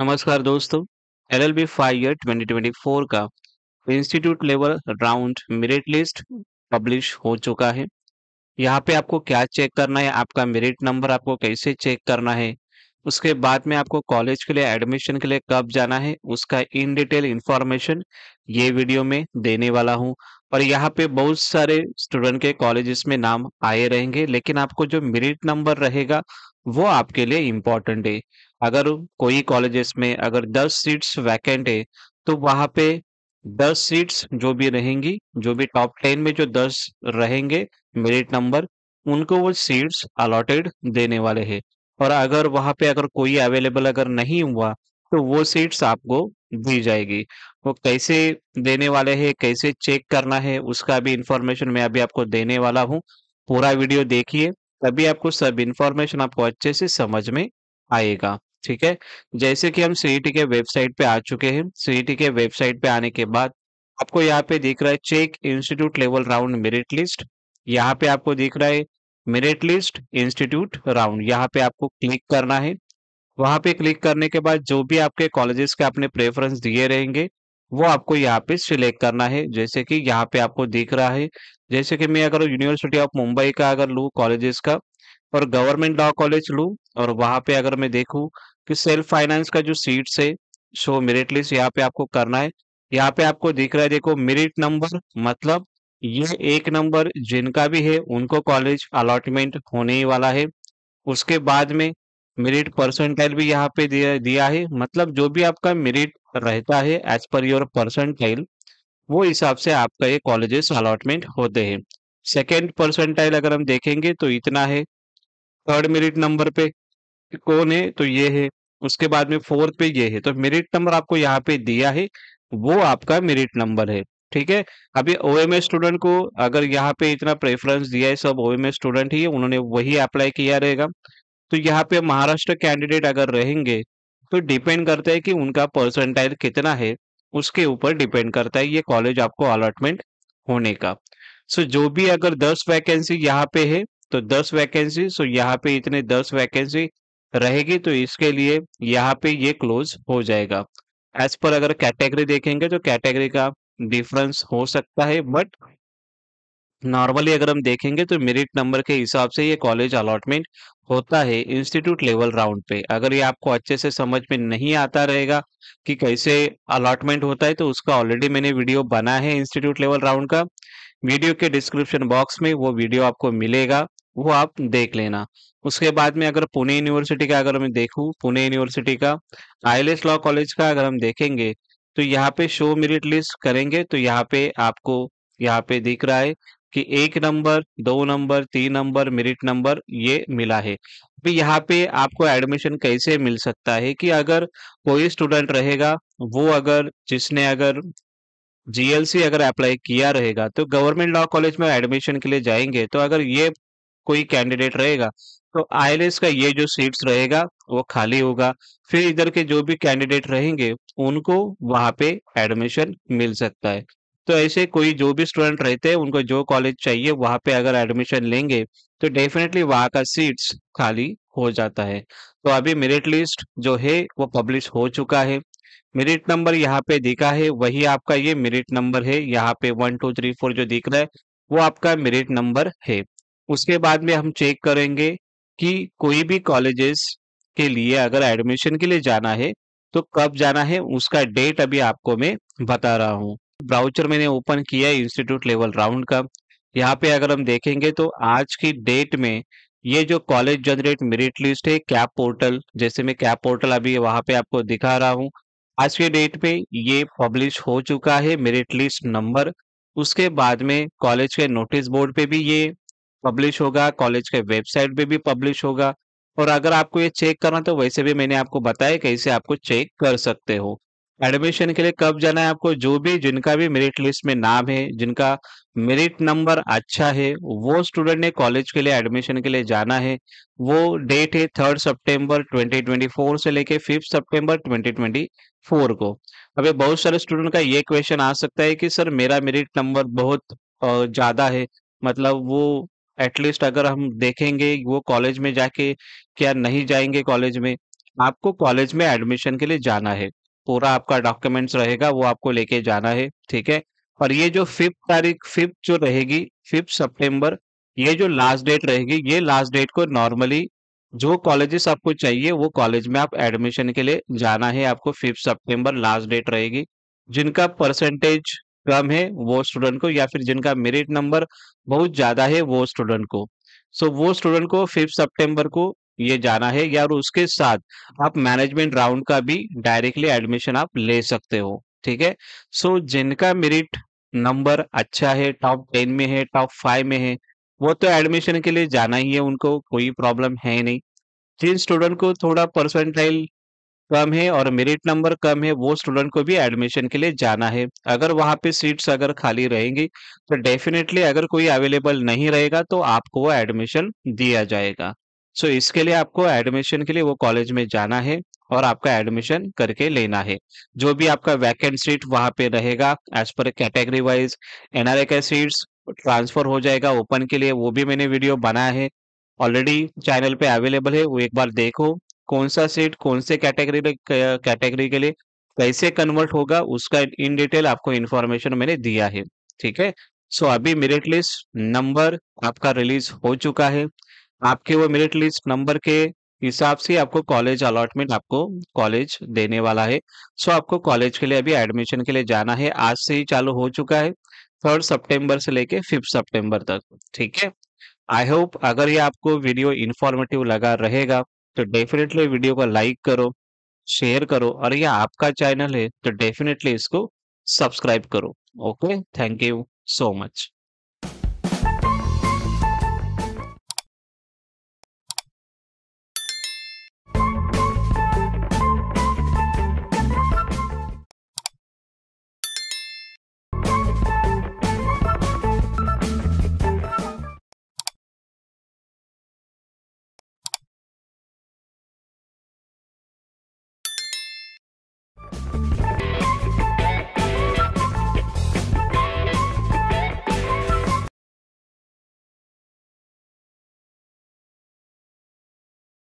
नमस्कार दोस्तों L L B five year twenty twenty four का institute level round merit list publish हो चुका है यहाँ पे आपको क्या चेक करना है आपका मेरिट नंबर आपको कैसे चेक करना है उसके बाद में आपको कॉलेज के लिए एडमिशन के लिए कब जाना है उसका इन डिटेल इंफॉर्मेशन ये वीडियो में देने वाला हूँ और यहाँ पे बहुत सारे स्टूडेंट के कॉलेजेस में नाम आए रहेंगे लेकिन आपको जो मेरिट नंबर रहेगा वो आपके लिए इम्पोर्टेंट है अगर कोई कॉलेजेस में अगर दस सीट्स वैकेंट है तो वहां पे दस सीट्स जो भी रहेंगी जो भी टॉप टेन में जो दस रहेंगे मेरिट नंबर उनको वो सीट्स अलॉटेड देने वाले हैं और अगर वहां पे अगर कोई अवेलेबल अगर नहीं हुआ तो वो सीट्स आपको दी जाएगी वो कैसे देने वाले हैं कैसे चेक करना है उसका भी इंफॉर्मेशन मैं अभी आपको देने वाला हूँ पूरा वीडियो देखिए तभी आपको सब इंफॉर्मेशन आपको अच्छे से समझ में आएगा ठीक है जैसे कि हम सीईटी e के वेबसाइट पे आ चुके हैं सीईटी e के वेबसाइट पे आने के बाद आपको यहाँ पे दिख रहा है check institute level round merit list यहाँ पे आपको दिख रहा है मेरिट लिस्ट इंस्टीट्यूट राउंड यहाँ पे आपको क्लिक करना है वहां पे क्लिक करने के बाद जो भी आपके कॉलेजेस के आपने प्रेफरेंस दिए रहेंगे वो आपको यहाँ पे सिलेक्ट करना है जैसे कि यहाँ पे आपको दिख रहा है जैसे कि मैं अगर यूनिवर्सिटी ऑफ मुंबई का अगर लू कॉलेजेस का और गवर्नमेंट लॉ कॉलेज लूँ और वहाँ पे अगर मैं देखूँ कि सेल्फ फाइनेंस का जो सीट्स है शो मेरिट लिस्ट यहाँ पे आपको करना है यहाँ पे आपको दिख रहा है देखो मेरिट नंबर मतलब ये एक नंबर जिनका भी है उनको कॉलेज अलॉटमेंट होने ही वाला है उसके बाद में मेरिट परसेंटाइल भी यहाँ पे दिया, दिया है मतलब जो भी आपका मेरिट रहता है एज पर योर परसेंटाइल वो हिसाब से आपका ये कॉलेजेस अलॉटमेंट होते हैं सेकेंड परसेंटाइल अगर हम देखेंगे तो इतना है थर्ड मेरिट नंबर पे कौन है तो ये है उसके बाद में फोर्थ पे ये है तो मेरिट नंबर आपको यहाँ पे दिया है वो आपका मेरिट नंबर है ठीक है अभी ओ एम स्टूडेंट को अगर यहाँ पे इतना प्रेफरेंस दिया है सब ओ एम स्टूडेंट ही उन्होंने वही अप्लाई किया रहेगा तो यहाँ पे महाराष्ट्र कैंडिडेट अगर रहेंगे तो डिपेंड करता है कि उनका परसेंटाइल कितना है उसके ऊपर डिपेंड करता है ये कॉलेज आपको अलॉटमेंट होने का सो so, जो भी अगर दस वैकेंसी यहाँ पे है तो दस वैकेंसी सो यहाँ पे इतने दस वैकेंसी रहेगी तो इसके लिए यहाँ पे ये क्लोज हो जाएगा एज पर अगर कैटेगरी देखेंगे तो कैटेगरी का डिफरेंस हो सकता है बट नॉर्मली अगर हम देखेंगे तो मेरिट नंबर के हिसाब से ये कॉलेज अलॉटमेंट होता है इंस्टीट्यूट लेवल राउंड पे अगर ये आपको अच्छे से समझ में नहीं आता रहेगा कि कैसे अलॉटमेंट होता है तो उसका ऑलरेडी मैंने वीडियो बना है इंस्टीट्यूट लेवल राउंड का वीडियो के डिस्क्रिप्शन बॉक्स में वो वीडियो आपको मिलेगा वो आप देख लेना उसके बाद में अगर पुणे यूनिवर्सिटी का अगर मैं देखूँ पुणे यूनिवर्सिटी का आई लॉ कॉलेज का अगर हम देखेंगे तो यहाँ पे शो मेरिट लिस्ट करेंगे तो यहाँ पे आपको यहाँ पे दिख रहा है कि एक नंबर दो नंबर तीन नंबर मेरिट नंबर ये मिला है अभी यहाँ पे आपको एडमिशन कैसे मिल सकता है कि अगर कोई स्टूडेंट रहेगा वो अगर जिसने अगर जीएलसी अगर अप्लाई किया रहेगा तो गवर्नमेंट लॉ कॉलेज में एडमिशन के लिए जाएंगे तो अगर ये कोई कैंडिडेट रहेगा तो आई का ये जो सीट्स रहेगा वो खाली होगा फिर इधर के जो भी कैंडिडेट रहेंगे उनको वहाँ पे एडमिशन मिल सकता है तो ऐसे कोई जो भी स्टूडेंट रहते हैं उनको जो कॉलेज चाहिए वहां पे अगर एडमिशन लेंगे तो डेफिनेटली वहां का सीट्स खाली हो जाता है तो अभी मेरिट लिस्ट जो है वो पब्लिश हो चुका है मेरिट नंबर यहाँ पे दिखा है वही आपका ये मेरिट नंबर है यहाँ पे वन टू थ्री फोर जो दिख रहा है वो आपका मेरिट नंबर है उसके बाद में हम चेक करेंगे कि कोई भी कॉलेजेस के लिए अगर एडमिशन के लिए जाना है तो कब जाना है उसका डेट अभी आपको मैं बता रहा हूँ ब्राउचर मैंने ओपन किया है इंस्टीट्यूट लेवल राउंड का यहाँ पे अगर हम देखेंगे तो आज की डेट में ये जो कॉलेज जनरेट मेरिट लिस्ट है कैप पोर्टल जैसे मैं कैप पोर्टल अभी वहां पे आपको दिखा रहा हूँ आज के डेट पे ये पब्लिश हो चुका है मेरिट लिस्ट नंबर उसके बाद में कॉलेज के नोटिस बोर्ड पे भी ये पब्लिश होगा कॉलेज के वेबसाइट पे भी पब्लिश होगा और अगर आपको ये चेक करना तो वैसे भी मैंने आपको बताया कैसे आपको चेक कर सकते हो एडमिशन के लिए कब जाना है आपको जो भी जिनका भी मेरिट लिस्ट में नाम है जिनका मेरिट नंबर अच्छा है वो स्टूडेंट ने कॉलेज के लिए एडमिशन के लिए जाना है वो डेट है थर्ड सितंबर 2024 से लेके फिफ्थ सितंबर 2024 को अभी बहुत सारे स्टूडेंट का ये क्वेश्चन आ सकता है कि सर मेरा मेरिट नंबर बहुत ज़्यादा है मतलब वो एटलीस्ट अगर हम देखेंगे वो कॉलेज में जाके क्या नहीं जाएंगे कॉलेज में? आपको कॉलेज में एडमिशन के लिए जाना है। पूरा आपका डॉक्यूमेंट्स रहेगा वो आपको लेके जाना है, ठीक है? और ये जो फिफ्थ तारीख फिफ्थ जो रहेगी फिफ्थ सितंबर ये जो लास्ट डेट रहेगी, ये लास्ट डेट को नॉर्मली जो कॉलेजेस आपको चाहिए वो कॉलेज में आप एडमिशन के लिए जाना है आपको फिफ्थ सितंबर लास्ट डेट रहेगी। जिनका परसेंटेज कम है वो स्टूडेंट को या फिर जिनका मेरिट नंबर बहुत ज़्यादा है वो स्टूडेंट को सो so, वो स्टूडेंट को फिफ्थ सितंबर को ये जाना है या उसके साथ आप मैनेजमेंट राउंड का भी डायरेक्टली एडमिशन आप ले सकते हो ठीक है सो so, जिनका मेरिट नंबर अच्छा है टॉप टेन में है टॉप फाइव में है वो तो एडमिशन के लिए जाना ही है उनको कोई प्रॉब्लम है नहीं जिन स्टूडेंट को थोड़ा परसेंटाइल कम है और मेरिट नंबर कम है वो स्टूडेंट को भी एडमिशन के लिए जाना है अगर वहां पे सीट्स अगर खाली रहेंगी तो डेफिनेटली अगर कोई अवेलेबल नहीं रहेगा तो आपको वो एडमिशन दिया जाएगा सो so, इसके लिए आपको एडमिशन के लिए वो कॉलेज में जाना है और आपका एडमिशन करके लेना है जो भी आपका वैकेंट सीट वहां पे रहेगा as per category wise NRA का सीट्स ट्रांसफर हो जाएगा ओपन के लिए वो भी मैंने वीडियो बनाया है ऑलरेडी चैनल पे अवेलेबल है वो एक बार देखो कौन सा सीट कौन से कैटेगरी कैटेगरी के लिए कैसे कन्वर्ट होगा उसका इन डिटेल आपको इन्फॉर्मेशन मैंने दिया है ठीक है सो अभी मेरिट लिस्ट नंबर आपका रिलीज हो चुका है आपके वो मेरिट लिस्ट नंबर के हिसाब से आपको कॉलेज अलॉटमेंट आपको कॉलेज देने वाला है सो आपको कॉलेज के लिए अभी एडमिशन के लिए जाना है आज से ही चालू हो चुका है थर्ड सेप्टेम्बर से लेके फिफ्थ सेप्टेम्बर तक ठीक है आई होप अगर ये आपको वीडियो इन्फॉर्मेटिव लगा रहेगा तो डेफिनेटली वीडियो को लाइक करो शेयर करो और ये आपका चैनल है तो डेफिनेटली इसको सब्सक्राइब करो okay thank you so much